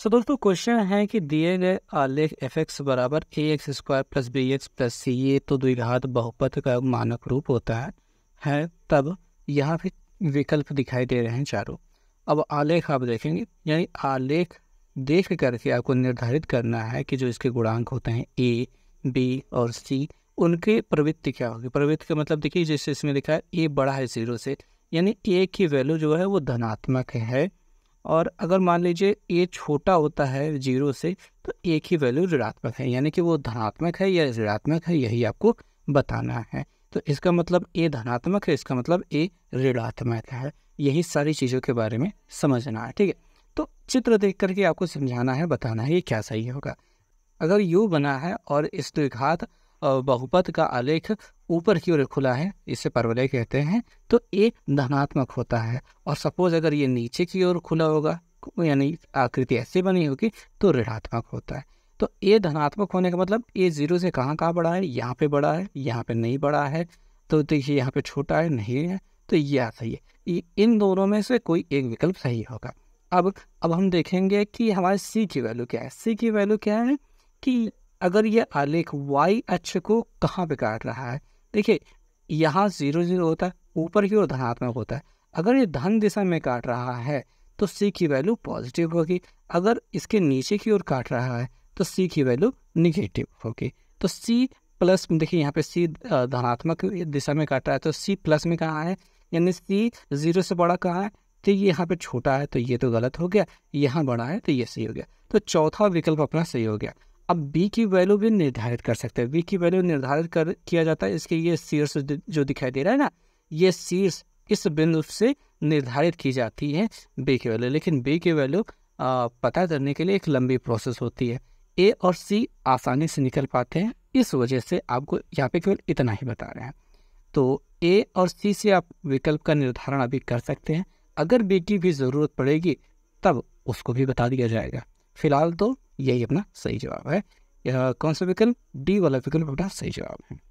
सो so, दोस्तों question है कि दिए गए आलेख एफ एक्स बराबर A X square plus B X plus C ए तो द्विघात बहुपद का मानक रूप होता है है तब यहाँ पे विकल्प दिखाई दे रहे हैं चारों अब आलेख आप देखेंगे यानी आलेख देख करके आपको निर्धारित करना है कि जो इसके गुणांक होते हैं ए बी और सी उनके प्रवृत्ति क्या होगी प्रवृत्ति का मतलब देखिए जैसे इसमें लिखा है ए बड़ा है जीरो से यानी ए की वैल्यू जो है वो धनात्मक है और अगर मान लीजिए ए छोटा होता है जीरो से तो ए की वैल्यू ऋणात्मक है यानी कि वो धनात्मक है या ऋणात्मक है यही आपको बताना है तो इसका मतलब ए धनात्मक है इसका मतलब ए ऋणात्मक है यही सारी चीज़ों के बारे में समझना है ठीक है तो चित्र देख करके आपको समझाना है बताना है ये क्या सही होगा अगर यू बना है और इस द्विघात बहुपद का आलेख ऊपर की ओर खुला है इसे परवलय कहते हैं तो ये धनात्मक होता है और सपोज अगर ये नीचे की ओर खुला होगा यानी आकृति ऐसी बनी होगी तो ऋणात्मक होता है तो ये धनात्मक होने का मतलब ये जीरो से कहाँ कहाँ बड़ा है यहाँ पे बड़ा है यहाँ पे नहीं बड़ा है तो देखिए यहाँ पे छोटा है नहीं है तो यह सही है इन दोनों में से कोई एक विकल्प सही होगा अब अब हम देखेंगे कि हमारे सी की वैल्यू क्या है सी की वैल्यू क्या है कि अगर ये आलेख वाई अक्ष को कहाँ पे काट रहा है देखिए यहाँ जीरो जीरो होता है ऊपर की ओर धनात्मक होता है अगर ये धन दिशा में काट रहा है तो सी की वैल्यू पॉजिटिव होगी अगर इसके नीचे की ओर काट रहा है तो सी की वैल्यू निगेटिव होगी तो सी प्लस देखिए यहाँ पे सी धनात्मक दिशा में काट रहा है तो सी प्लस में कहाँ है यानी सी जीरो से बड़ा कहाँ है तो ये यहाँ पे छोटा है तो ये तो गलत हो गया यहाँ बड़ा है तो ये सही हो गया तो चौथा विकल्प अपना सही हो गया अब बी की वैल्यू भी निर्धारित कर सकते हैं बी की वैल्यू निर्धारित कर किया जाता है इसके ये शीर्ष जो दिखाई दे रहा है ना ये शीर्ष इस बिंदु से निर्धारित की जाती है बी की वैल्यू लेकिन बी की वैल्यू पता करने के लिए एक लंबी प्रोसेस होती है ए और सी आसानी से निकल पाते हैं इस वजह से आपको यहाँ पे केवल इतना ही बता रहे हैं तो ए और सी से आप विकल्प का निर्धारण अभी कर सकते हैं अगर बी की भी ज़रूरत पड़ेगी तब उसको भी बता दिया जाएगा फिलहाल तो यही अपना सही जवाब है कौन सा विकल्प डी वाला विकल्प अपना सही जवाब है